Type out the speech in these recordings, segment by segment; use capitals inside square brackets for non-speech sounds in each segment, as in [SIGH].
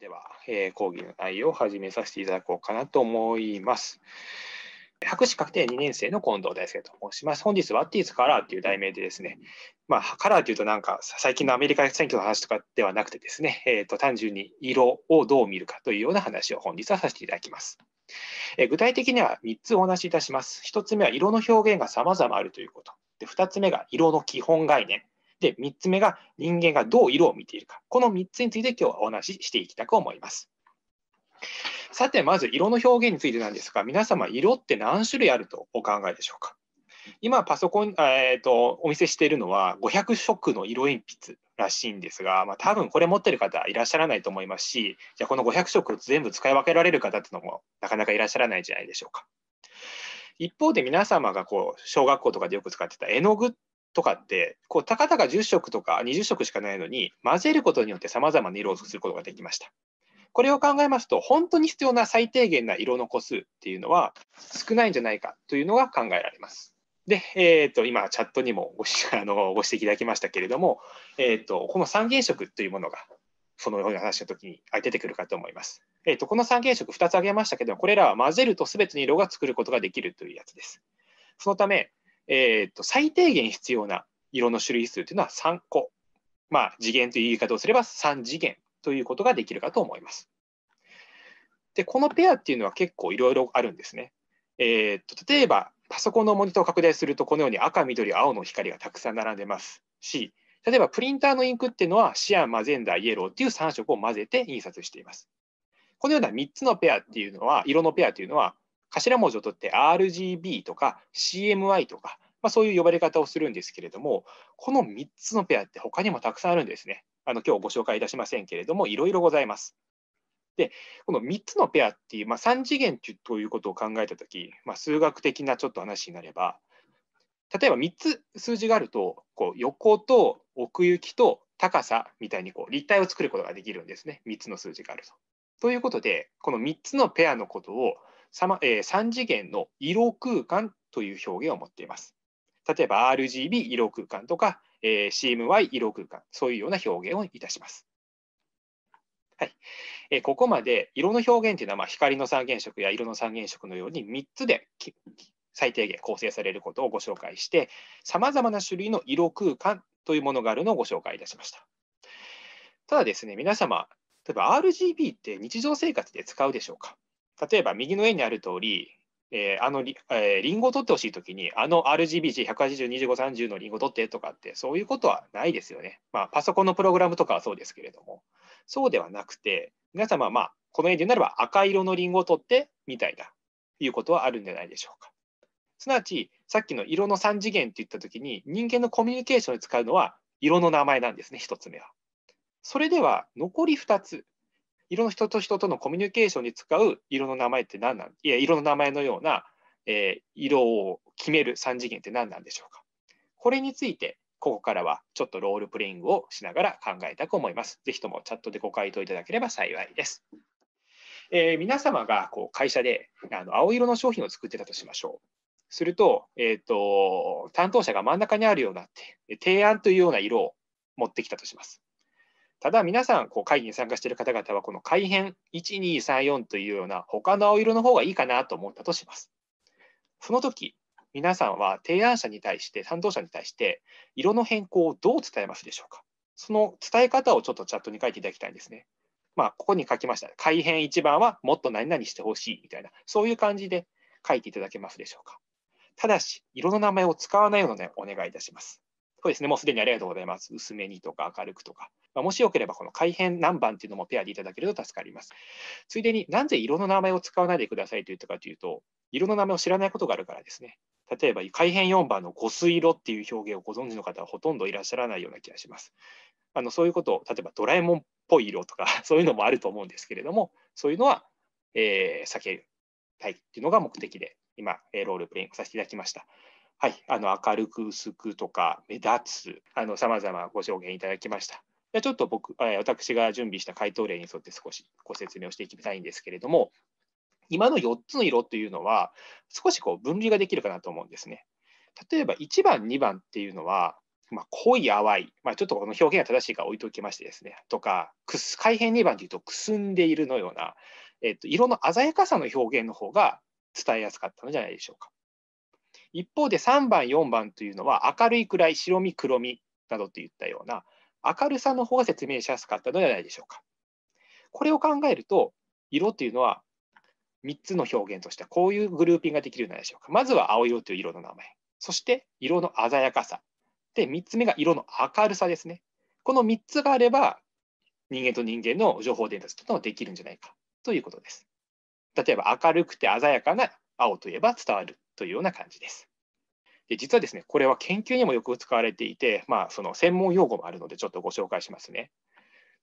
では、えー、講義の内容を始めさせていただこうかなと思います。博士確定2年生の近藤大輔と申します。本日は What is c o l という題名でですね、まあ、カラーというとなんか最近のアメリカ選挙の話とかではなくてですね、えー、と単純に色をどう見るかというような話を本日はさせていただきます。えー、具体的には3つお話しいたします。1つ目は色の表現が様々あるということ。で2つ目が色の基本概念。で、3つ目が人間がどう色を見ているか。この3つについて今日はお話ししていきたく思います。さて、まず色の表現についてなんですが、皆様、色って何種類あるとお考えでしょうか今、パソコン、えーと、お見せしているのは500色の色鉛筆らしいんですが、まあ、多分これ持ってる方いらっしゃらないと思いますし、じゃあこの500色全部使い分けられる方っていうのもなかなかいらっしゃらないんじゃないでしょうか。一方で皆様がこう小学校とかでよく使ってた絵の具っとかって、こう、たかたか10色とか20色しかないのに、混ぜることによって様々な色を作ることができました。これを考えますと、本当に必要な最低限な色の個数っていうのは少ないんじゃないかというのが考えられます。で、えーと、今、チャットにもご [LAUGHS] あのご指摘いただきましたけれども、えーと、この三原色というものが、そのような話の時に出てくるかと思います。えーと、この三原色2つ挙げましたけどこれらは混ぜると全ての色が作ることができるというやつです。そのため、えー、と最低限必要な色の種類数というのは3個。まあ、次元という言い方をすれば3次元ということができるかと思います。で、このペアっていうのは結構いろいろあるんですね。えー、と例えば、パソコンのモニターを拡大すると、このように赤、緑、青の光がたくさん並んでますし、例えばプリンターのインクっていうのはシアン、マゼンダー、イエローっていう3色を混ぜて印刷しています。このような3つのペアっていうのは、色のペアっていうのは、頭文字を取って RGB とか CMI とか、まあ、そういう呼ばれ方をするんですけれども、この3つのペアって他にもたくさんあるんですね。あの今日ご紹介いたしませんけれども、いろいろございます。で、この3つのペアっていう、まあ、3次元ということを考えたとき、まあ、数学的なちょっと話になれば、例えば3つ数字があると、こう横と奥行きと高さみたいにこう立体を作ることができるんですね、3つの数字があると。ということで、この3つのペアのことを3次元の色空間という表現を持っています。例えば RGB 色空間とか、え CMY 色空間、そういうような表現をいたします。はいえここまで色の表現というのは、ま光の三原色や色の三原色のように3つで最低限構成されることをご紹介して、さまざまな種類の色空間というものがあるのをご紹介いたしました。ただですね、皆様、例えば RGB って日常生活で使うでしょうか例えば右の絵にある通り、えー、あのリ,、えー、リンゴを取ってほしいときに、あの RGBG1802530 のリンゴを取ってとかって、そういうことはないですよね。まあ、パソコンのプログラムとかはそうですけれども、そうではなくて、皆様、まあ、この絵で言うならば赤色のリンゴを取ってみたいな、いうことはあるんじゃないでしょうか。すなわち、さっきの色の3次元って言ったときに、人間のコミュニケーションで使うのは色の名前なんですね、1つ目は。それでは残り2つ、色の人と人とのコミュニケーションに使う色の名前って何なんいや色の名前のような、えー、色を決める3次元って何なんでしょうかこれについてここからはちょっとロールプレイングをしながら考えたく思います。ぜひともチャットでご回答いただければ幸いです。えー、皆様がこう会社であの青色の商品を作ってたとしましょう。すると,、えーと、と担当者が真ん中にあるような提案というような色を持ってきたとします。ただ皆さん、こう会議に参加している方々は、この改変1234というような他の青色の方がいいかなと思ったとします。その時、皆さんは提案者に対して、担当者に対して、色の変更をどう伝えますでしょうかその伝え方をちょっとチャットに書いていただきたいんですね。まあ、ここに書きました。改変1番はもっと何々してほしいみたいな、そういう感じで書いていただけますでしょうか。ただし、色の名前を使わないようなお願いいたします。そうですね、もうすでにありがとうございます。薄めにとか明るくとか。まあ、もしよければ、この改変何番っていうのもペアでいただけると助かります。ついでになぜ色の名前を使わないでくださいと言ったかというと、色の名前を知らないことがあるからですね。例えば、改変4番の五水色っていう表現をご存知の方はほとんどいらっしゃらないような気がします。あのそういうことを、例えばドラえもんっぽい色とか、[LAUGHS] そういうのもあると思うんですけれども、そういうのは、えー、避けたいっていうのが目的で、今、ロールプレイングさせていただきました。はい、あの明るく薄くとか目立つあの様々ご証言いただきました。でちょっと僕、え私が準備した回答例に沿って少しご説明をしていきたいんですけれども、今の4つの色というのは、少しこう分離ができるかなと思うんですね。例えば1番、2番っていうのは、まあ、濃い、淡い、まあ、ちょっとこの表現が正しいか置いておきましてですね、とか、くす改変2番というと、くすんでいるのような、えっと、色の鮮やかさの表現の方が伝えやすかったのじゃないでしょうか。一方で3番4番というのは明るい暗い白身黒身などといったような明るさの方が説明しやすかったのではないでしょうか。これを考えると色というのは3つの表現としてはこういうグルーピングができるのでしょうか。まずは青色という色の名前、そして色の鮮やかさ、で3つ目が色の明るさですね。この3つがあれば人間と人間の情報伝達というのができるんじゃないかということです。例えば明るくて鮮やかな青といえば伝わるというような感じです。で実はですね、これは研究にもよく使われていて、まあ、その専門用語もあるので、ちょっとご紹介しますね。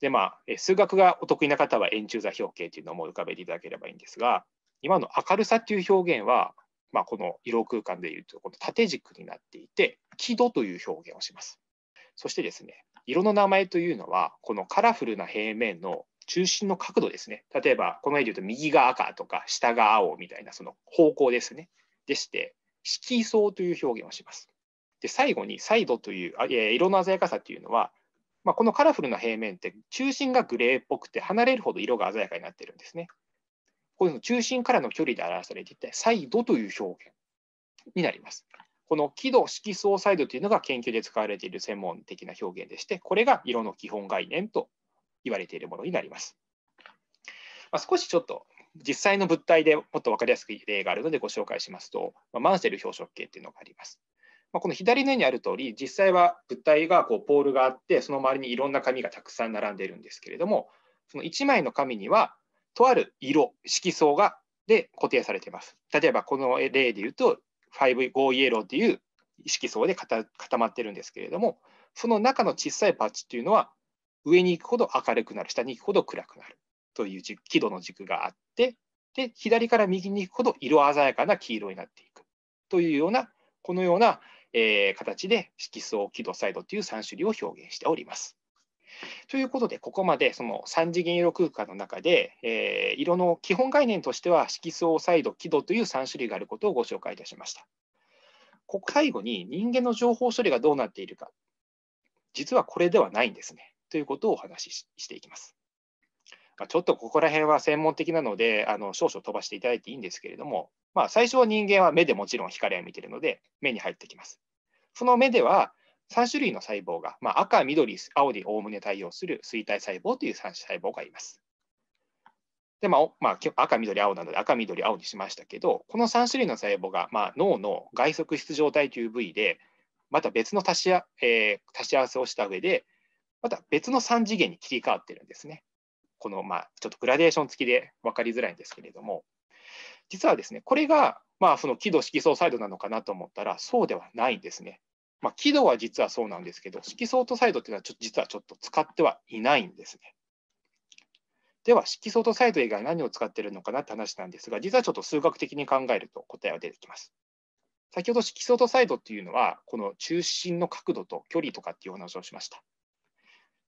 で、まあ、数学がお得意な方は円柱座表形というのも浮かべていただければいいんですが、今の明るさという表現は、まあ、この色空間でいうと、この縦軸になっていて、輝度という表現をします。そしてですね、色の名前というのは、このカラフルな平面の中心の角度ですね。例えば、この絵でいうと右が赤とか、下が青みたいな、その方向ですね。でして、色相という表現をします。で最後にサイドというあ、え色の鮮やかさというのは、まあ、このカラフルな平面って中心がグレーっぽくて離れるほど色が鮮やかになってるんですね。こういうの中心からの距離で表されていて、サイドという表現になります。この輝度色相サイドというのが研究で使われている専門的な表現でして、これが色の基本概念と言われているものになります。まあ、少しちょっと実際の物体でもっと分かりやすく例があるのでご紹介しますと、まあ、マンセル表色系っていうのがあります。まあ、この左の絵にある通り、実際は物体がこうポールがあって、その周りにいろんな紙がたくさん並んでいるんですけれども、その1枚の紙には、とある色、色相がで固定されています。例えばこの例で言うと、5イエローっていう色相で固まってるんですけれども、その中の小さいパッチっていうのは、上に行くほど明るくなる、下に行くほど暗くなる。という軸輝度の軸があってで左から右に行くほど色鮮やかな黄色になっていくというようなこのような、えー、形で色相輝度彩度という3種類を表現しております。ということでここまでその3次元色空間の中で、えー、色の基本概念としては色相彩度輝度という3種類があることをご紹介いたしました。ここ最後に人間の情報処理がどうなっているか実はこれではないんですねということをお話ししていきます。まあ、ちょっとここら辺は専門的なので、あの少々飛ばしていただいていいんですけれども、まあ、最初は人間は目でもちろん光を見てるので、目に入ってきます。その目では3種類の細胞が、まあ、赤、緑、青でおおむね対応する水体細胞という3種細胞がいます。でまあまあ、赤、緑、青なので赤、緑、青にしましたけど、この3種類の細胞が、まあ、脳の外側質状態という部位で、また別の足し,、えー、足し合わせをした上で、また別の3次元に切り替わってるんですね。この、まあ、ちょっとグラデーション付きで分かりづらいんですけれども、実はですね、これが、まあ、その喜度色相サイドなのかなと思ったら、そうではないんですね。まあ、喜は実はそうなんですけど、色相とサイドっていうのはちょ実はちょっと使ってはいないんですね。では、色相とサイド以外何を使ってるのかなって話なんですが、実はちょっと数学的に考えると答えは出てきます。先ほど色相とサイドっていうのは、この中心の角度と距離とかっていうお話をしました。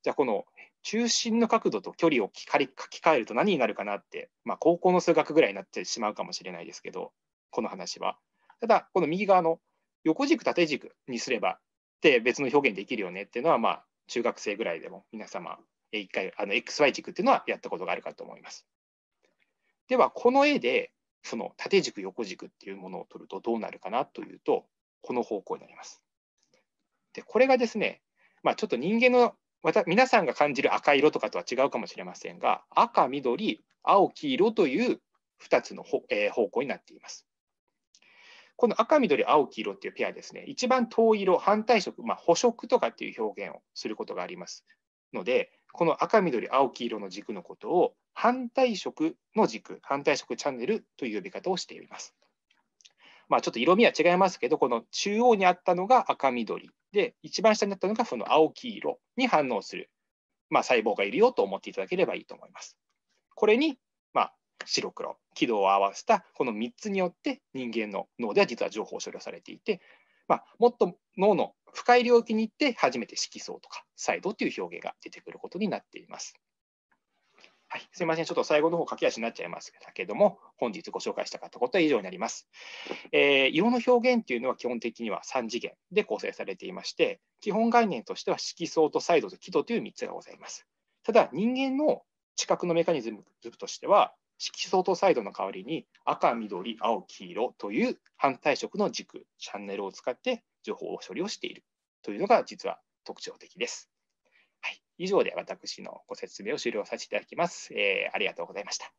じゃあ、この中心の角度と距離を書き換えると何になるかなって、まあ、高校の数学ぐらいになってしまうかもしれないですけど、この話は。ただ、この右側の横軸、縦軸にすればって別の表現できるよねっていうのは、まあ、中学生ぐらいでも皆様、一回、あの XY 軸っていうのはやったことがあるかと思います。では、この絵で、その縦軸、横軸っていうものを取るとどうなるかなというと、この方向になります。で、これがですね、まあ、ちょっと人間の皆さんが感じる赤色とかとは違うかもしれませんが、赤、緑、青、黄色という2つの方,、えー、方向になっています。この赤、緑、青、黄色っていうペアですね、一番遠い色、反対色、まあ、補色とかっていう表現をすることがありますので、この赤、緑、青、黄色の軸のことを反対色の軸、反対色チャンネルという呼び方をしています。まあ、ちょっと色味は違いますけど、この中央にあったのが赤、緑、で、一番下にあったのがその青黄色に反応する、まあ、細胞がいるよと思っていただければいいと思います。これに、まあ、白黒、軌道を合わせたこの3つによって人間の脳では実は情報処理されていて、まあ、もっと脳の深い領域に行って初めて色素とか細胞という表現が出てくることになっています。はい、すいません、ちょっと最後の方駆け足になっちゃいますけども、本日ご紹介したかったことは以上になります。えー、色の表現というのは基本的には3次元で構成されていまして、基本概念としては色相と彩度と輝度という3つがございます。ただ、人間の知覚のメカニズムとしては、色相と彩度の代わりに赤、緑、青、黄色という反対色の軸、チャンネルを使って情報処理をしているというのが実は特徴的です。以上で私のご説明を終了させていただきます。えー、ありがとうございました。